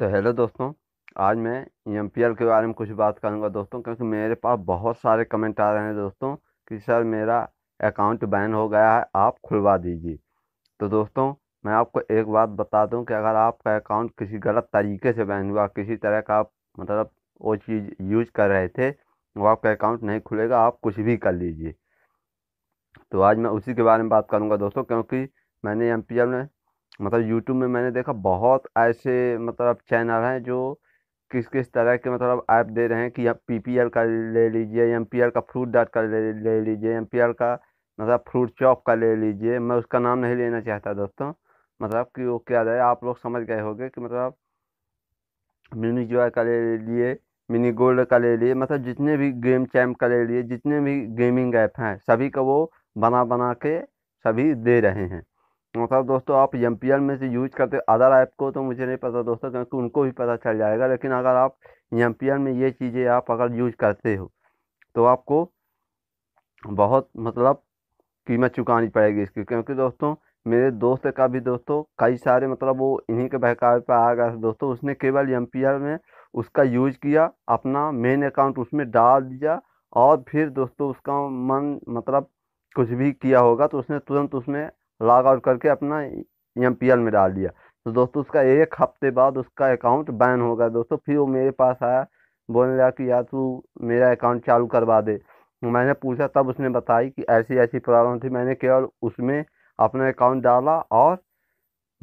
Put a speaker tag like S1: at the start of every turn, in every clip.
S1: तो हेलो दोस्तों आज मैं एल e के बारे में कुछ बात करूंगा दोस्तों क्योंकि मेरे पास बहुत सारे कमेंट आ रहे हैं दोस्तों कि सर मेरा अकाउंट बैन हो गया है आप खुलवा दीजिए तो दोस्तों मैं आपको एक बात बता दूं कि अगर आपका अकाउंट किसी गलत तरीके से बैन हुआ किसी तरह का आप मतलब वो चीज़ यूज कर रहे थे वो आपका अकाउंट नहीं खुलेगा आप कुछ भी कर लीजिए तो आज मैं उसी के बारे में बात करूँगा दोस्तों क्योंकि मैंने एम e में मतलब यूट्यूब में मैंने देखा बहुत ऐसे मतलब चैनल हैं जो किस किस तरह के मतलब ऐप दे रहे हैं कि आप पी पी एल का ले लीजिए एम पी एल का फ्रूट डाट का ले, ले लीजिए एम पी एल का मतलब फ्रूट चॉप का ले लीजिए मैं उसका नाम नहीं लेना चाहता दोस्तों मतलब कि वो क्या रहे आप लोग समझ गए होंगे कि मतलब मिनी जॉय का ले लिए मिनी गोल्ड का ले लिए मतलब जितने भी गेम चैम्प का ले लिए जितने भी गेमिंग ऐप हैं सभी का वो बना बना के सभी दे रहे हैं मतलब दोस्तों आप एम e में से यूज करते अदर ऐप को तो मुझे नहीं पता दोस्तों क्योंकि उनको भी पता चल जाएगा लेकिन अगर आप एम e में ये चीज़ें आप अगर यूज करते हो तो आपको बहुत मतलब कीमत चुकानी पड़ेगी इसकी क्योंकि दोस्तों मेरे दोस्त का भी दोस्तों कई सारे मतलब वो इन्हीं के बहकावे पर आ गया दोस्तों उसने केवल एम e में उसका यूज किया अपना मेन अकाउंट उसमें डाल दिया और फिर दोस्तों उसका मन मतलब कुछ भी किया होगा तो उसने तुरंत उसमें लॉग आउट करके अपना एम में डाल दिया तो दोस्तों उसका एक हफ्ते बाद उसका अकाउंट बैन हो गया दोस्तों फिर वो मेरे पास आया बोलने लगा कि यार तू मेरा अकाउंट चालू करवा दे तो मैंने पूछा तब उसने बताई कि ऐसी ऐसी प्रॉब्लम थी मैंने केवल उसमें अपना अकाउंट डाला और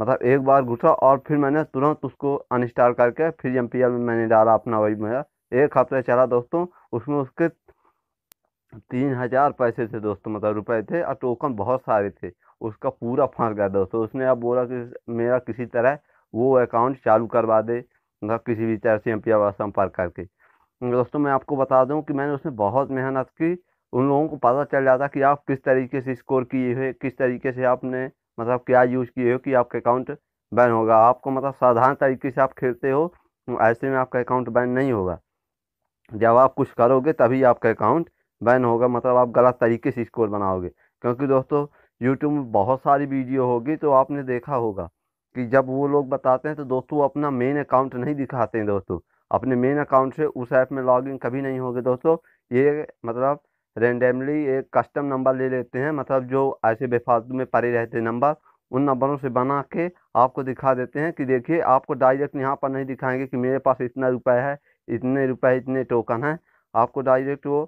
S1: मतलब एक बार घुसा और फिर मैंने तुरंत उसको अनस्टॉल करके फिर एम में मैंने डाला अपना वही मेरा एक हफ्ते चला दोस्तों उसमें उसके तीन हज़ार पैसे थे दोस्तों मतलब रुपए थे और टोकन बहुत सारे थे उसका पूरा फंस गया दोस्तों उसने अब बोला कि मेरा किसी तरह वो अकाउंट चालू करवा दे मतलब किसी भी तरह से एम पी संपर्क करके दोस्तों मैं आपको बता दूं कि मैंने उसमें बहुत मेहनत की उन लोगों को पता चल जाता कि आप किस तरीके से स्कोर किए हुए किस तरीके से आपने मतलब क्या यूज़ किए हो कि आपका अकाउंट बैन होगा आपको मतलब साधारण तरीके से आप खेलते हो ऐसे में आपका अकाउंट बैन नहीं होगा जब आप कुछ करोगे तभी आपका अकाउंट बैन होगा मतलब आप गलत तरीके से स्कोर बनाओगे क्योंकि दोस्तों यूट्यूब में बहुत सारी वीडियो होगी तो आपने देखा होगा कि जब वो लोग बताते हैं तो दोस्तों अपना मेन अकाउंट नहीं दिखाते हैं दोस्तों अपने मेन अकाउंट से उस ऐप में लॉगिन कभी नहीं होगी दोस्तों ये मतलब रेंडमली एक कस्टम नंबर ले लेते हैं मतलब जो ऐसे बेफालतू में पड़े रहते नंबर उन नंबरों से बना के आपको दिखा देते हैं कि देखिए आपको डायरेक्ट यहाँ पर नहीं दिखाएंगे कि मेरे पास इतना रुपये है इतने रुपए इतने टोकन हैं आपको डायरेक्ट वो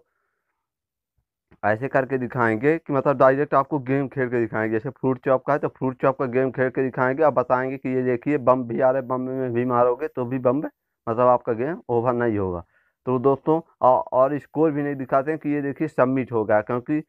S1: ऐसे करके दिखाएंगे कि मतलब डायरेक्ट आपको गेम खेल के दिखाएंगे जैसे फ्रूट चॉप का है तो फ्रूट चॉप का गेम खेल के दिखाएंगे आप बताएंगे कि ये देखिए बम भी आ रहे बम में भी मारोगे तो भी बम मतलब आपका गेम ओवर नहीं होगा तो दोस्तों और स्कोर भी नहीं दिखाते हैं कि ये देखिए सबमिट हो गया क्योंकि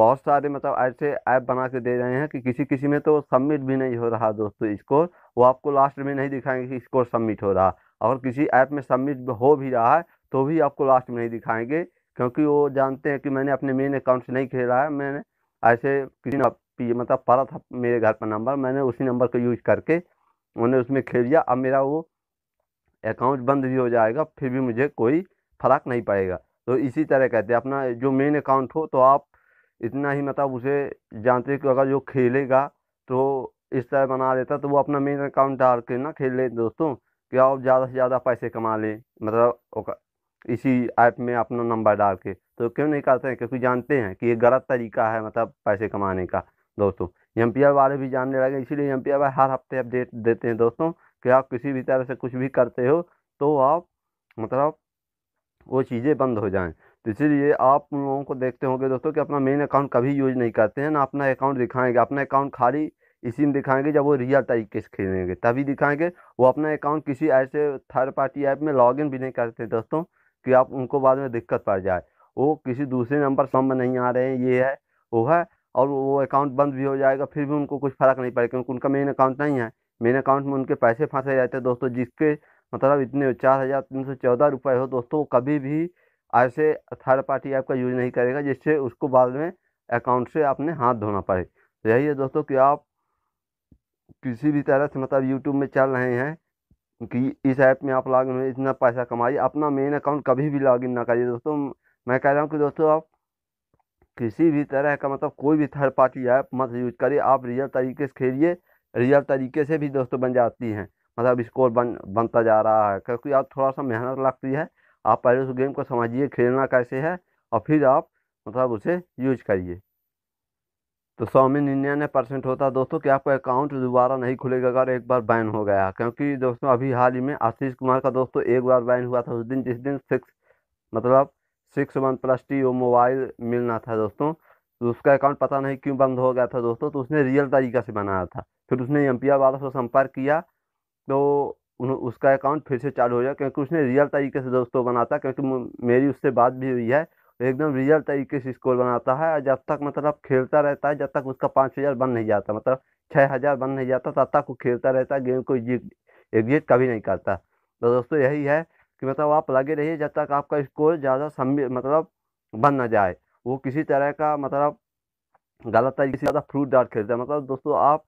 S1: बहुत सारे मतलब ऐसे ऐप बना के दे रहे हैं कि किसी किसी में तो सबमिट भी नहीं हो रहा दोस्तों स्कोर वो आपको लास्ट में नहीं दिखाएंगे कि स्कोर सबमिट हो रहा और किसी ऐप में सबमिट हो भी रहा है तो भी आपको लास्ट में नहीं दिखाएंगे क्योंकि वो जानते हैं कि मैंने अपने मेन अकाउंट से नहीं खेला है मैंने ऐसे किसी ने मतलब पड़ा था मेरे घर पर नंबर मैंने उसी नंबर को यूज करके उन्होंने उसमें खेल लिया अब मेरा वो अकाउंट बंद भी हो जाएगा फिर भी मुझे कोई फ़र्क नहीं पड़ेगा तो इसी तरह कहते हैं अपना जो मेन अकाउंट हो तो आप इतना ही मतलब उसे जानते हैं कि अगर जो खेलेगा तो इस तरह बना लेता तो वो अपना मेन अकाउंट डाल के ना खेल ले दोस्तों कि आप ज़्यादा से ज़्यादा पैसे कमा लें मतलब इसी ऐप में अपना नंबर डाल के तो क्यों करते हैं क्योंकि जानते हैं कि ये गलत तरीका है मतलब पैसे कमाने का दोस्तों एम वाले भी जानने लगे इसीलिए एम वाले हर हफ्ते अपडेट देते हैं दोस्तों कि आप किसी भी तरह से कुछ भी करते हो तो आप मतलब वो चीज़ें बंद हो जाएं तो इसीलिए आप उन लोगों को देखते होंगे दोस्तों कि अपना मेन अकाउंट कभी यूज नहीं करते हैं ना अपना अकाउंट दिखाएंगे अपना अकाउंट खाली इसी में दिखाएंगे जब वो रियल तरीके से खेलेंगे तभी दिखाएंगे वो अपना अकाउंट किसी ऐसे थर्ड पार्टी ऐप में लॉगिन भी नहीं करते दोस्तों कि आप उनको बाद में दिक्कत पड़ जाए वो किसी दूसरे नंबर सम में नहीं आ रहे हैं ये है वो है और वो अकाउंट बंद भी हो जाएगा फिर भी उनको कुछ फ़र्क नहीं पड़ेगा क्योंकि उनका मेन अकाउंट नहीं है मेन अकाउंट में उनके पैसे फंसे जाते हैं दोस्तों जिसके मतलब इतने चार हज़ार तीन सौ चौदह रुपये हो दोस्तों वो कभी भी ऐसे थर्ड पार्टी ऐप का यूज़ नहीं करेगा जिससे उसको बाद में अकाउंट से अपने हाथ धोना पड़े यही है दोस्तों कि आप किसी भी तरह से मतलब यूट्यूब में चल रहे हैं कि इस ऐप में आप लॉगिन हो इतना पैसा कमाइए अपना मेन अकाउंट कभी भी लॉगिन ना करिए दोस्तों मैं कह रहा हूँ कि दोस्तों आप किसी भी तरह का मतलब कोई भी थर्ड पार्टी ऐप मत यूज करिए आप रियल तरीके से खेलिए रियल तरीके से भी दोस्तों बन जाती हैं मतलब स्कोर बन बनता जा रहा है क्योंकि आप थोड़ा सा मेहनत लगती है आप पहले उस गेम को समझिए खेलना कैसे है और फिर आप मतलब उसे यूज करिए तो सौ में निन्यानवे परसेंट होता है दोस्तों कि आपका अकाउंट दोबारा नहीं खुलेगा अगर एक बार बैन हो गया क्योंकि दोस्तों अभी हाल ही में आशीष कुमार का दोस्तों एक बार बैन हुआ था उस दिन जिस दिन सिक्स मतलब सिक्स वन प्लस टी वो मोबाइल मिलना था दोस्तों तो उसका अकाउंट पता नहीं क्यों बंद हो गया था दोस्तों तो उसने रियल तरीका से बनाया था फिर उसने एम वाला से संपर्क किया तो उसका अकाउंट फिर से चालू हो गया क्योंकि उसने रियल तरीके से दोस्तों बना था क्योंकि मेरी उससे बात भी हुई है एकदम रियल तरीके से स्कोर बनाता है और जब तक मतलब खेलता रहता है जब तक उसका पाँच हज़ार बन नहीं जाता मतलब छः हज़ार बन नहीं जाता तब तक वो खेलता रहता है गेम को एग्जिट कभी नहीं करता तो दोस्तों यही है कि मतलब आप लगे रहिए जब तक आपका स्कोर ज़्यादा मतलब बन ना जाए वो किसी तरह का मतलब गलत तरीके से ज़्यादा फ्रूट डार्ट खेलता है मतलब दोस्तों आप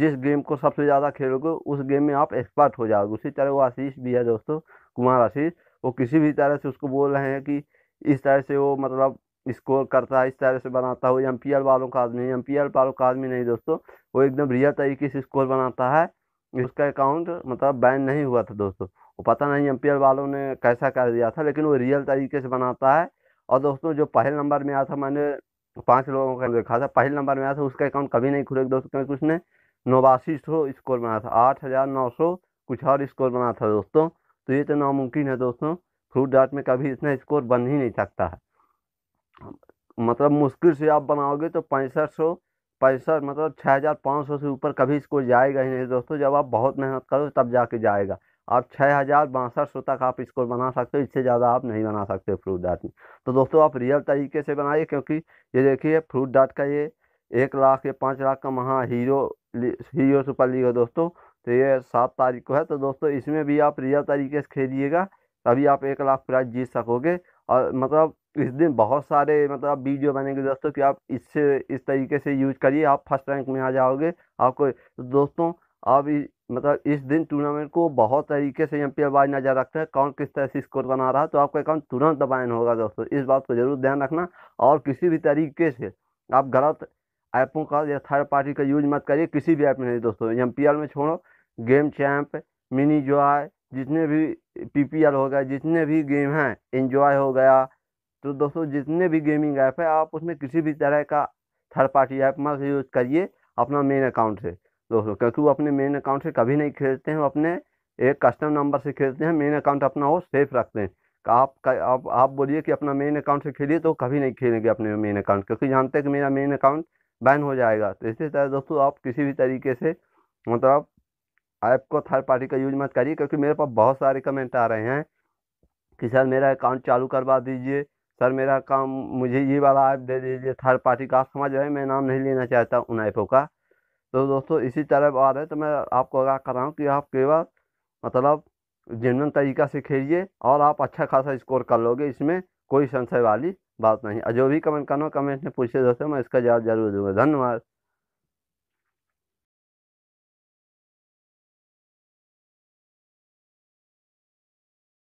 S1: जिस गेम को सबसे ज़्यादा खेलोगे उस गेम में आप एक्सपर्ट हो जाओगे उसी तरह वो आशीष भी है दोस्तों कुमार आशीष वो किसी भी तरह से उसको बोल रहे हैं कि इस तरह से वो मतलब स्कोर करता है इस तरह से बनाता है वो एम वालों का आदमी एम पी वालों का आदमी नहीं दोस्तों वो एकदम रियल तरीके से स्कोर बनाता है उसका अकाउंट मतलब बैन नहीं हुआ था दोस्तों वो पता नहीं एम वालों ने कैसा कर दिया था लेकिन वो रियल तरीके से बनाता है और दोस्तों जो पहले नंबर में आया था मैंने पाँच लोगों का देखा था पहले नंबर में आया था उसका अकाउंट कभी नहीं खुलेगा दोस्तों क्योंकि उसने नवासी सौ स्कोर बनाया था आठ हज़ार नौ सौ कुछ और स्कोर बना था दोस्तों तो ये तो नामुमकिन है दोस्तों फ्रूट डाट में कभी इतना स्कोर बन ही नहीं सकता है मतलब मुश्किल से आप बनाओगे तो पैंसठ सौ पैंसठ मतलब छः हज़ार पाँच सौ से ऊपर कभी स्कोर जाएगा ही नहीं दोस्तों जब आप बहुत मेहनत करो तब जाके जाएगा आप छः हज़ार बासठ सौ तक आप स्कोर बना सकते हो इससे ज़्यादा आप नहीं बना सकते फ्रूट डाट में तो दोस्तों आप रियल तरीके से बनाइए क्योंकि ये देखिए फ्रूट डाट का ये एक लाख या पाँच लाख का महा हीरो हीरो सुपर लीग है दोस्तों तो ये सात तारीख को है तो दोस्तों इसमें भी आप रियल तरीके से खेलिएगा तभी आप एक लाख प्राइज जीत सकोगे और मतलब इस दिन बहुत सारे मतलब वीडियो बनेंगे दोस्तों कि आप इससे इस तरीके से यूज करिए आप फर्स्ट रैंक में आ जाओगे आपको दोस्तों आप इ, मतलब इस दिन टूर्नामेंट को बहुत तरीके से एम पी वाइज नज़र रखते हैं कौन किस तरह से स्कोर बना रहा है तो आपका अकाउंट तुरंत बैन होगा दोस्तों इस बात को जरूर ध्यान रखना और किसी भी तरीके से आप गलत ऐपों का या थर्ड पार्टी का यूज मत करिए किसी भी ऐप में नहीं दोस्तों एम में छोड़ो गेम चैम्प मिनी जो है जितने भी पीपीएल हो गया जितने भी गेम हैं एंजॉय हो गया तो दोस्तों जितने भी गेमिंग ऐप है आप उसमें किसी भी तरह का थर्ड पार्टी ऐप मत यूज़ करिए अपना मेन अकाउंट से दोस्तों क्योंकि वो अपने मेन अकाउंट से कभी नहीं खेलते हैं वो अपने एक कस्टम नंबर से खेलते हैं मेन अकाउंट अपना वो सेफ रखते हैं तो आप आप, आप बोलिए कि अपना मेन अकाउंट से खेलिए तो कभी नहीं खेलेंगे अपने मेन अकाउंट क्योंकि जानते हैं कि मेरा मेन अकाउंट बैन हो जाएगा तो इसी तरह दोस्तों आप किसी भी तरीके से मतलब ऐप को थर्ड पार्टी का यूज मत करिए क्योंकि मेरे पास बहुत सारे कमेंट आ रहे हैं कि सर मेरा अकाउंट चालू करवा दीजिए सर मेरा काम मुझे ये वाला ऐप दे दीजिए थर्ड पार्टी का आप समझ रहे हैं मैं नाम नहीं लेना चाहता उन ऐपों का तो दोस्तों इसी तरह आ रहा है तो मैं आपको आगाह कर रहा हूँ कि आप केवल मतलब जेनवन तरीका से खेलिए और आप अच्छा खासा स्कोर कर लोगे इसमें कोई संशय वाली बात नहीं और जो भी कमेंट करना कमेंट में पूछे दोस्तों मैं इसका जवाब जरूर दूंगा धन्यवाद